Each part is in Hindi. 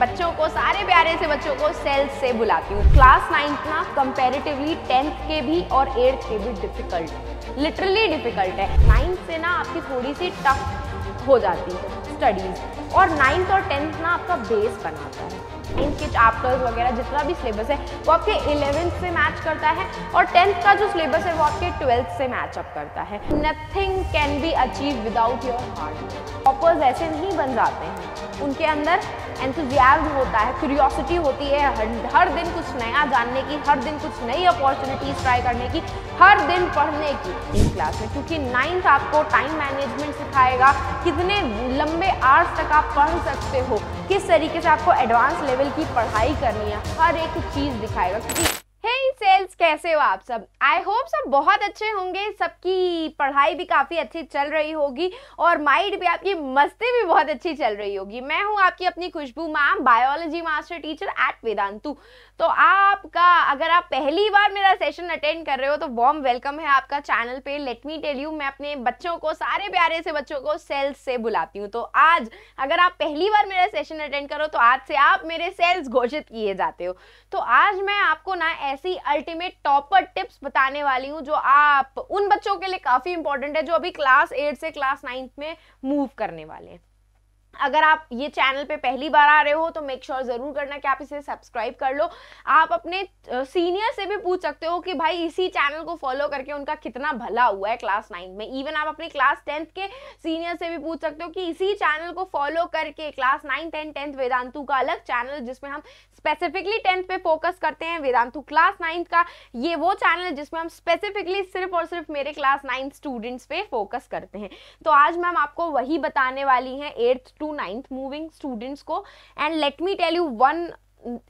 बच्चों को सारे प्यारे से बच्चों को सेल्स से बुलाती हूँ क्लास नाइन्थ ना कंपेरेटिवली टेंथ के भी और एट्थ के भी डिफिकल्ट लिटरली डिफिकल्ट है नाइन्थ से ना आपकी थोड़ी सी टफ हो जाती है स्टडीज़ और नाइन्थ और टेंथ ना आपका बेस बनाता है नाइन्थ के चैप्टर्स वगैरह जितना भी सिलेबस है वो आपके इलेवेंथ से मैच करता है और टेंथ का जो सिलेबस है वो आपके ट्वेल्थ से मैच अप करता है nothing can be achieve without your heart toppers ऐसे नहीं बन जाते हैं उनके अंदर एंथजियाज होता है क्यूरियोसिटी होती है हर, हर दिन कुछ नया जानने की हर दिन कुछ नई अपॉर्चुनिटीज़ ट्राई करने की हर दिन पढ़ने की इस क्लास में क्योंकि नाइन्थ आपको टाइम मैनेजमेंट सिखाएगा कितने लंबे आर्स तक आप पढ़ सकते हो किस तरीके से आपको एडवांस लेवल की पढ़ाई करनी है हर एक चीज़ दिखाएगा क्योंकि कैसे हो आप सब आई होप सब बहुत अच्छे होंगे सबकी पढ़ाई भी काफ़ी अच्छी चल रही होगी और माइंड भी आपकी मस्ती भी बहुत अच्छी चल रही होगी मैं हूँ आपकी अपनी Khushboo ma'am biology master teacher at Vedantu तो आपका अगर आप पहली बार मेरा सेशन अटेंड कर रहे हो तो वॉम वेलकम है आपका चैनल पे लेट मी टेल यू मैं अपने बच्चों को सारे प्यारे से बच्चों को सेल्स से बुलाती हूँ तो आज अगर आप पहली बार मेरा सेशन अटेंड करो तो आज से आप मेरे सेल्स घोषित किए जाते हो तो आज मैं आपको ना ऐसी अल्टीमेट टॉपर टिप्स बताने वाली हूँ जो आप उन बच्चों के लिए काफ़ी इंपॉर्टेंट है जो अभी क्लास एट से क्लास नाइन्थ में मूव करने वाले हैं अगर आप ये चैनल पे पहली बार आ रहे हो तो मेक श्योर sure ज़रूर करना कि आप इसे सब्सक्राइब कर लो आप अपने सीनियर से भी पूछ सकते हो कि भाई इसी चैनल को फॉलो करके उनका कितना भला हुआ है क्लास नाइन्थ में इवन आप अपने क्लास टेंथ के सीनियर से भी पूछ सकते हो कि इसी चैनल को फॉलो करके class ninth and tenth Vedantu का अलग चैनल जिसमें हम स्पेसिफिकली टेंथ पे फोकस करते हैं वेदांतु क्लास नाइन्थ का ये वो चैनल है जिसमें हम स्पेसिफिकली सिर्फ और सिर्फ मेरे क्लास नाइन्थ स्टूडेंट्स पे फोकस करते हैं तो आज मैम आपको वही बताने वाली हैं eighth to ninth moving students को and let me tell you one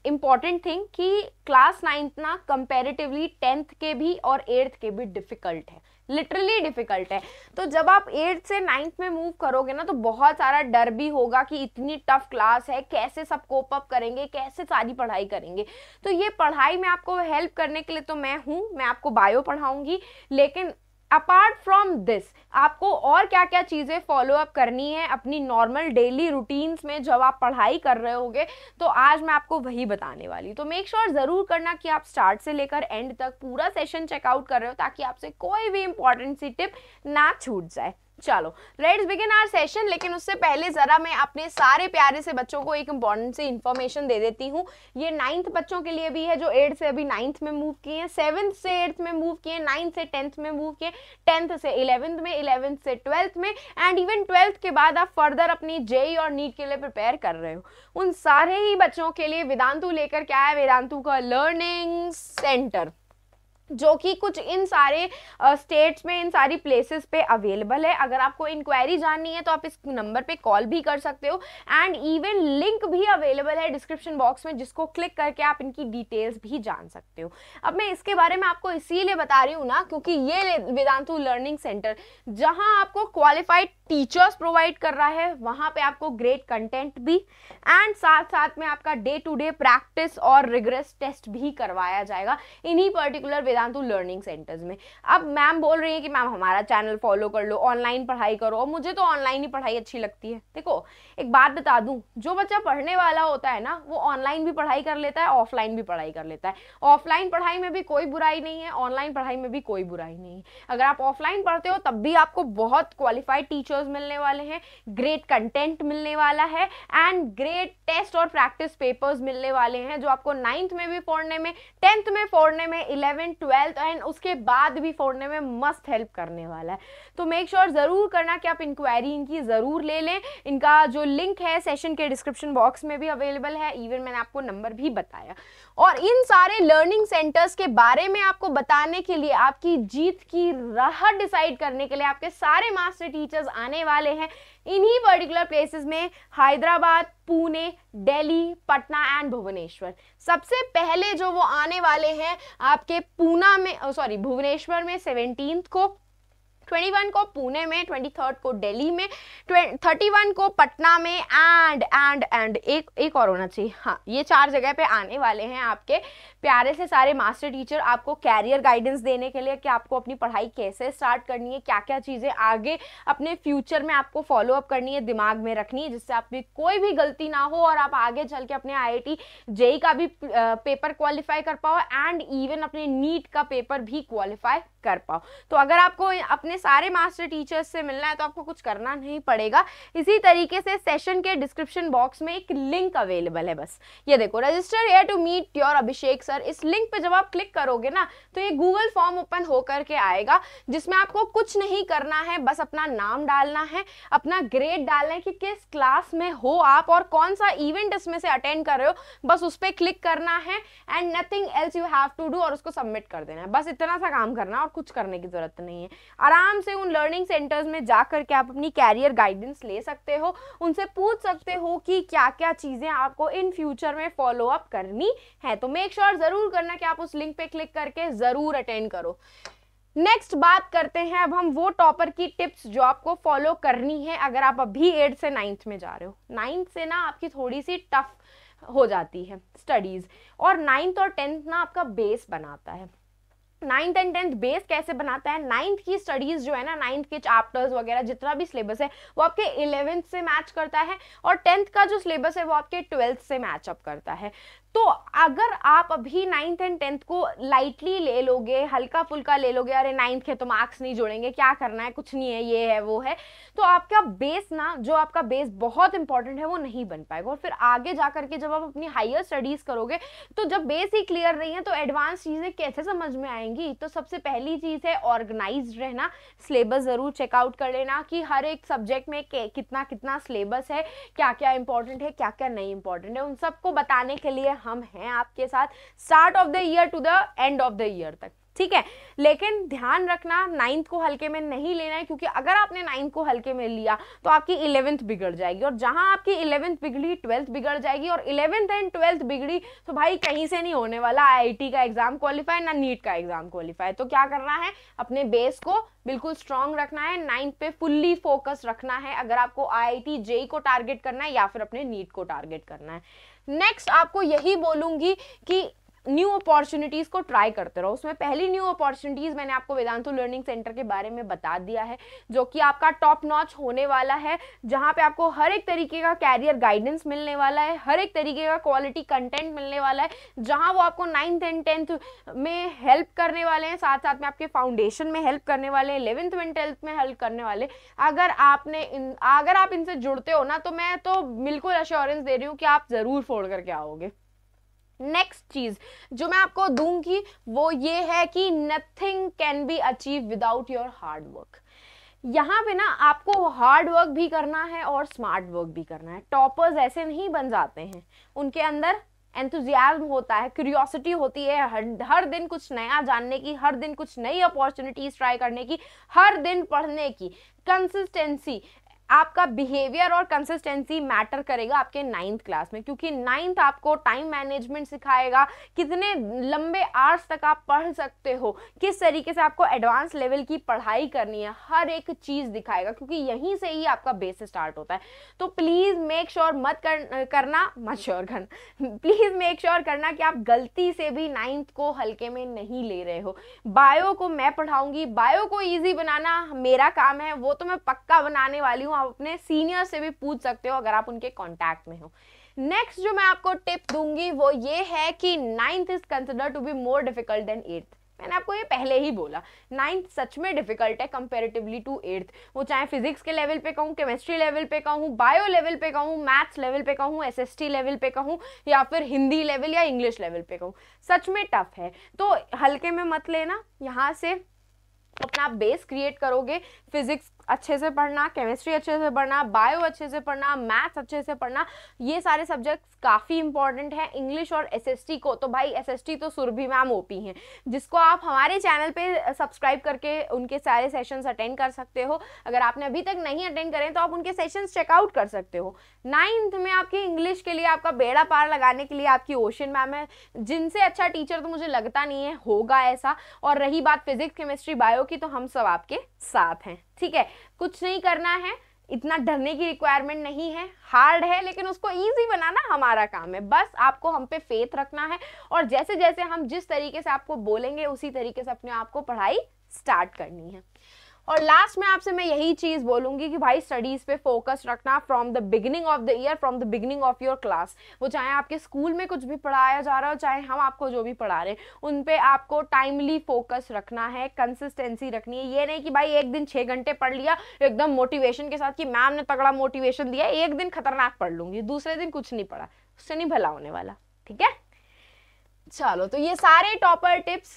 important thing कि क्लास नाइन्थ ना कंपेरेटिवली टेंथ के भी और एट्थ के भी डिफ़िकल्ट है लिटरली डिफ़िकल्ट है तो जब आप एट्थ से नाइन्थ में मूव करोगे ना तो बहुत सारा डर भी होगा कि इतनी टफ क्लास है कैसे सब कोप अप करेंगे कैसे सारी पढ़ाई करेंगे तो ये पढ़ाई में आपको हेल्प करने के लिए तो मैं हूँ मैं आपको बायो पढ़ाऊँगी लेकिन अपार्ट फ्रॉम दिस आपको और क्या क्या चीज़ें फॉलो अप करनी है अपनी नॉर्मल डेली रूटीन्स में जब आप पढ़ाई कर रहे होगे तो आज मैं आपको वही बताने वाली तो मेक श्योर sure ज़रूर करना कि आप स्टार्ट से लेकर एंड तक पूरा सेशन चेकआउट कर रहे हो ताकि आपसे कोई भी इंपॉर्टेंट सी टिप ना छूट जाए चलो लेट्स बिगिन आर सेशन लेकिन उससे पहले ज़रा मैं अपने सारे प्यारे से बच्चों को एक इम्पॉर्टेंट सी इन्फॉर्मेशन दे देती हूँ ये नाइन्थ बच्चों के लिए भी है जो एट्थ से अभी नाइन्थ में मूव किए हैं सेवन्थ से एट्थ में मूव किए नाइन्थ से टेंथ में मूव किए टेंथ से इलेवंथ में इलेवंथ से ट्वेल्थ में एंड इवन ट्वेल्थ के बाद आप फर्दर अपनी जेई e और नीट के लिए प्रिपेयर कर रहे हो उन सारे ही बच्चों के लिए वेदांतु लेकर क्या है वेदांतु का लर्निंग सेंटर जो कि कुछ इन सारे स्टेट्स में इन सारी प्लेसेस पे अवेलेबल है अगर आपको इंक्वायरी जाननी है तो आप इस नंबर पे कॉल भी कर सकते हो एंड इवन लिंक भी अवेलेबल है डिस्क्रिप्शन बॉक्स में जिसको क्लिक करके आप इनकी डिटेल्स भी जान सकते हो अब मैं इसके बारे में आपको इसीलिए बता रही हूँ ना क्योंकि ये वेदांतु लर्निंग सेंटर जहाँ आपको क्वालिफाइड टीचर्स प्रोवाइड कर रहा है वहाँ पे आपको ग्रेट कंटेंट भी एंड साथ साथ में आपका डे टू डे प्रैक्टिस और रिग्रेस टेस्ट भी करवाया जाएगा इन्हीं पर्टिकुलर वेदांतु लर्निंग सेंटर्स में अब मैम बोल रही है कि मैम हमारा चैनल फॉलो कर लो ऑनलाइन पढ़ाई करो और मुझे तो ऑनलाइन ही पढ़ाई अच्छी लगती है देखो एक बात बता दूं जो बच्चा पढ़ने वाला होता है ना वो ऑनलाइन भी पढ़ाई कर लेता है ऑफलाइन भी पढ़ाई कर लेता है ऑफलाइन पढ़ाई में भी कोई बुराई नहीं है ऑनलाइन पढ़ाई में भी कोई बुराई नहीं है अगर आप ऑफलाइन पढ़ते हो तब भी आपको बहुत क्वालिफाइड टीचर्स मिलने वाले हैं ग्रेट कंटेंट मिलने वाला है एंड ग्रेट टेस्ट और प्रैक्टिस पेपर्स मिलने वाले हैं जो आपको नाइन्थ में भी फोड़ने में टेंथ में फोड़ने में इलेवेंथ ट्वेल्थ एंड उसके बाद भी फोड़ने में मस्त हेल्प करने वाला है तो मेक श्योर sure ज़रूर करना कि आप इंक्वायरी इनकी ज़रूर ले लें इनका जो लिंक है सेशन के डिस्क्रिप्शन बॉक्स में भी अवेलेबल है इवन मैंने आपको नंबर भी बताया और इन सारे लर्निंग सेंटर्स के बारे में आपको बताने के लिए आपकी जीत की राह डिसाइड करने के लिए आपके सारे मास्टर टीचर्स आने वाले हैं इन्हीं पर्टिकुलर प्लेसेस में हैदराबाद पुणे दिल्ली पटना एंड भुवनेश्वर सबसे पहले जो वो आने वाले हैं आपके पूना में सॉरी भुवनेश्वर में सेवनटीन को वन को पुणे में थर्ड को दिल्ली में वन को पटना में एंड एंड एंड एक एक और होना चाहिए हाँ ये चार जगह पे आने वाले हैं आपके प्यारे से सारे मास्टर टीचर आपको कैरियर गाइडेंस देने के लिए कि आपको अपनी पढ़ाई कैसे स्टार्ट करनी है क्या क्या चीज़ें आगे अपने फ्यूचर में आपको फॉलोअप करनी है दिमाग में रखनी है जिससे आपकी कोई भी गलती ना हो और आप आगे चल के अपने आई आई जेई का भी पेपर क्वालिफाई कर पाओ एंड इवन अपने नीट का पेपर भी क्वालिफाई कर पाओ तो अगर आपको अपने सारे मास्टर टीचर्स से मिलना है तो आपको कुछ करना नहीं पड़ेगा इसी तरीके से सेशन के डिस्क्रिप्शन बॉक्स में एक लिंक अवेलेबल है बस ये देखो register here to meet your Abhishek sir इस लिंक पर जब आप क्लिक करोगे ना तो ये गूगल फॉर्म ओपन होकर के आएगा जिसमें आपको कुछ नहीं करना है बस अपना नाम डालना है अपना ग्रेड डालना है कि किस क्लास में हो आप और कौन सा इवेंट इसमें से अटेंड कर रहे हो बस उस पर क्लिक करना है and nothing else you have to do और उसको सबमिट कर देना है बस इतना सा काम करना और कुछ करने की जरूरत नहीं है आराम आराम से उन लर्निंग सेंटर्स में जा करके आप अपनी कैरियर गाइडेंस ले सकते हो उनसे पूछ सकते हो कि क्या क्या चीज़ें आपको इन फ्यूचर में फॉलो अप करनी है तो मेक श्योर sure ज़रूर करना कि आप उस लिंक पे क्लिक करके ज़रूर अटेंड करो नेक्स्ट बात करते हैं अब हम वो टॉपर की टिप्स जो आपको फॉलो करनी है अगर आप अभी एट्थ से नाइन्थ में जा रहे हो नाइन्थ से ना आपकी थोड़ी सी टफ हो जाती है स्टडीज़ और नाइन्थ और टेंथ ना आपका बेस बनाता है नाइन्थ एंड टेंथ बेस कैसे बनाता है नाइन्थ की स्टडीज़ जो है ना नाइन्थ के चैप्टर्स वगैरह जितना भी सिलेबस है वो आपके इलेवेंथ से मैच करता है और टेंथ का जो सिलेबस है वो आपके ट्वेल्थ से मैचअप करता है तो अगर आप अभी नाइन्थ एंड टेंथ को लाइटली ले लोगे हल्का फुल्का ले लोगे अरे नाइन्थ के तो मार्क्स नहीं जोड़ेंगे क्या करना है कुछ नहीं है ये है वो है तो आपका बेस ना जो आपका बेस बहुत इंपॉर्टेंट है वो नहीं बन पाएगा और फिर आगे जा करके जब आप अपनी हायर स्टडीज़ करोगे तो जब बेस ही क्लियर नहीं है तो एडवांस चीज़ें कैसे समझ में आएंगी तो सबसे पहली चीज़ है ऑर्गेनाइज रहना सिलेबस ज़रूर चेकआउट कर लेना कि हर एक सब्जेक्ट में कितना कितना सिलेबस है क्या क्या इंपॉर्टेंट है क्या क्या नहीं इंपॉर्टेंट है उन सबको बताने के लिए हम हैं आपके साथ start of the year to the end of the year तक ठीक है लेकिन ध्यान रखना नाइन्थ को हल्के में नहीं लेना है क्योंकि अगर आपने नाइन्थ को हल्के में लिया तो आपकी इलेवेंथ बिगड़ जाएगी और जहां आपकी इलेवेंथ बिगड़ी ट्वेल्थ बिगड़ जाएगी और इलेवेंथ एंड ट्वेल्थ बिगड़ी तो भाई कहीं से नहीं होने वाला आईआईटी का एग्जाम क्वालिफाई ना नीट का एग्जाम क्वालिफाई तो क्या करना है अपने बेस को बिल्कुल स्ट्रांग रखना है नाइन्थ पे फुल्ली फोकस रखना है अगर आपको आई आई जेई को टारगेट करना है या फिर अपने नीट को टारगेट करना है नेक्स्ट आपको यही बोलूंगी कि न्यू अपॉर्चुनिटीज़ को ट्राई करते रहो उसमें पहली न्यू अपॉर्चुनिटीज़ मैंने आपको वेदांतु लर्निंग सेंटर के बारे में बता दिया है जो कि आपका टॉप नॉच होने वाला है जहाँ पे आपको हर एक तरीके का कैरियर गाइडेंस मिलने वाला है हर एक तरीके का क्वालिटी कंटेंट मिलने वाला है जहाँ वो आपको नाइन्थ एंड टेंथ में हेल्प करने वाले हैं साथ साथ में आपके फाउंडेशन में हेल्प करने वाले हैं इलेवेंथ एंड ट्वेल्थ में हेल्प करने वाले अगर आपने अगर आप इनसे जुड़ते हो ना तो मैं तो बिल्कुल अश्योरेंस दे रही हूँ कि आप ज़रूर फोड़ करके आओगे नेक्स्ट चीज जो मैं आपको दूंगी वो ये है कि nothing can be achieve without your hard work यहाँ पे ना आपको हार्ड वर्क भी करना है और स्मार्ट वर्क भी करना है टॉपर्स ऐसे नहीं बन जाते हैं उनके अंदर एंथुजियाज्म होता है क्यूरियोसिटी होती है हर हर दिन कुछ नया जानने की हर दिन कुछ नई अपॉर्चुनिटीज ट्राई करने की हर दिन पढ़ने की कंसिस्टेंसी आपका बिहेवियर और कंसिस्टेंसी मैटर करेगा आपके नाइन्थ क्लास में क्योंकि नाइन्थ आपको टाइम मैनेजमेंट सिखाएगा कितने लंबे आर्स तक आप पढ़ सकते हो किस तरीके से आपको एडवांस लेवल की पढ़ाई करनी है हर एक चीज़ दिखाएगा क्योंकि यहीं से ही आपका बेस स्टार्ट होता है तो प्लीज़ मेक श्योर मत कर, करना मत श्योर करना प्लीज़ मेक श्योर करना कि आप गलती से भी नाइन्थ को हल्के में नहीं ले रहे हो बायो को मैं पढ़ाऊंगी बायो को ईजी बनाना मेरा काम है वो तो मैं पक्का बनाने वाली हूँ आप अपने सीनियर से भी पूछ सकते हो अगर आप उनके कॉन्टैक्ट में हो नेक्स्ट जो मैं आपको टिप दूंगी वो ये है कि ninth is consider to be more difficult than eighth मैंने आपको ये पहले ही बोला नाइन्थ सच में डिफिकल्ट है कंपेरेटिवली टू एट्थ वो चाहे फिजिक्स के लेवल पे कहूँ केमिस्ट्री लेवल पे कहूँ बायो लेवल पे कहूँ मैथ्स लेवल पे कहूँ एसएसटी लेवल पे कहूँ या फिर हिंदी लेवल या इंग्लिश लेवल पे कहूँ सच में टफ है तो हल्के में मत लेना यहाँ से अपना बेस क्रिएट करोगे फिजिक्स अच्छे से पढ़ना केमिस्ट्री अच्छे से पढ़ना बायो अच्छे से पढ़ना मैथ्स अच्छे से पढ़ना ये सारे सब्जेक्ट काफ़ी इंपॉर्टेंट हैं इंग्लिश और एसएसटी को तो भाई एसएसटी तो सुरभि मैम ओपी हैं जिसको आप हमारे चैनल पे सब्सक्राइब करके उनके सारे सेशंस अटेंड कर सकते हो अगर आपने अभी तक नहीं अटेंड करें तो आप उनके सेशंस चेकआउट कर सकते हो नाइन्थ में आपकी इंग्लिश के लिए आपका बेड़ा पार लगाने के लिए आपकी ओशन मैम है जिनसे अच्छा टीचर तो मुझे लगता नहीं है होगा ऐसा और रही बात फिजिक्स केमिस्ट्री बायो की तो हम सब आपके साथ हैं ठीक है कुछ नहीं करना है इतना डरने की रिक्वायरमेंट नहीं है हार्ड है लेकिन उसको ईजी बनाना हमारा काम है बस आपको हम पे फेथ रखना है और जैसे जैसे हम जिस तरीके से आपको बोलेंगे उसी तरीके से अपने आप को पढ़ाई स्टार्ट करनी है और लास्ट में आपसे मैं यही चीज़ बोलूंगी कि भाई स्टडीज़ पे फोकस रखना from the beginning of the year from the beginning of your class वो चाहे आपके स्कूल में कुछ भी पढ़ाया जा रहा हो चाहे हम आपको जो भी पढ़ा रहे हैं उन पर आपको टाइमली फोकस रखना है कंसिस्टेंसी रखनी है ये नहीं कि भाई एक दिन छः घंटे पढ़ लिया एकदम मोटिवेशन के साथ कि मैम ने तगड़ा मोटिवेशन दिया एक दिन खतरनाक पढ़ लूंगी दूसरे दिन कुछ नहीं पढ़ा उससे नहीं भला होने वाला ठीक है चलो तो ये सारे टॉपर टिप्स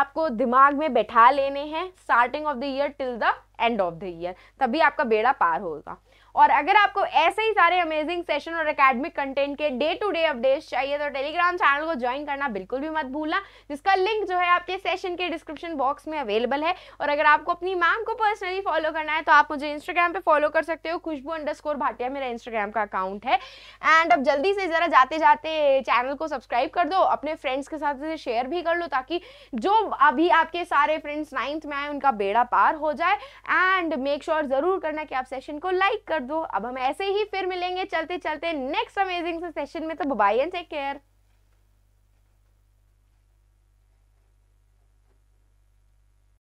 आपको दिमाग में बैठा लेने हैं starting of the year till the end of the year तभी आपका बेड़ा पार होगा और अगर आपको ऐसे ही सारे अमेजिंग सेशन और एकेडमिक कंटेंट के डे टू डे अपडेट्स चाहिए तो टेलीग्राम चैनल को ज्वाइन करना बिल्कुल भी मत भूलना जिसका लिंक जो है आपके सेशन के डिस्क्रिप्शन बॉक्स में अवेलेबल है और अगर आपको अपनी मैम को पर्सनली फॉलो करना है तो आप मुझे इंस्टाग्राम पे फॉलो कर सकते हो खुशबू अंडर भाटिया मेरा इंस्टाग्राम का अकाउंट है एंड अब जल्दी से ज़रा जाते जाते चैनल को सब्सक्राइब कर दो अपने फ्रेंड्स के साथ इसे शेयर भी कर लो ताकि जो अभी आपके सारे फ्रेंड्स नाइन्थ में आए उनका बेड़ा पार हो जाए एंड मेक श्योर ज़रूर करना कि आप सेशन को लाइक कर दो अब हम ऐसे ही फिर मिलेंगे चलते चलते नेक्स्ट अमेजिंग से सेशन में तो बाय एंड टेक केयर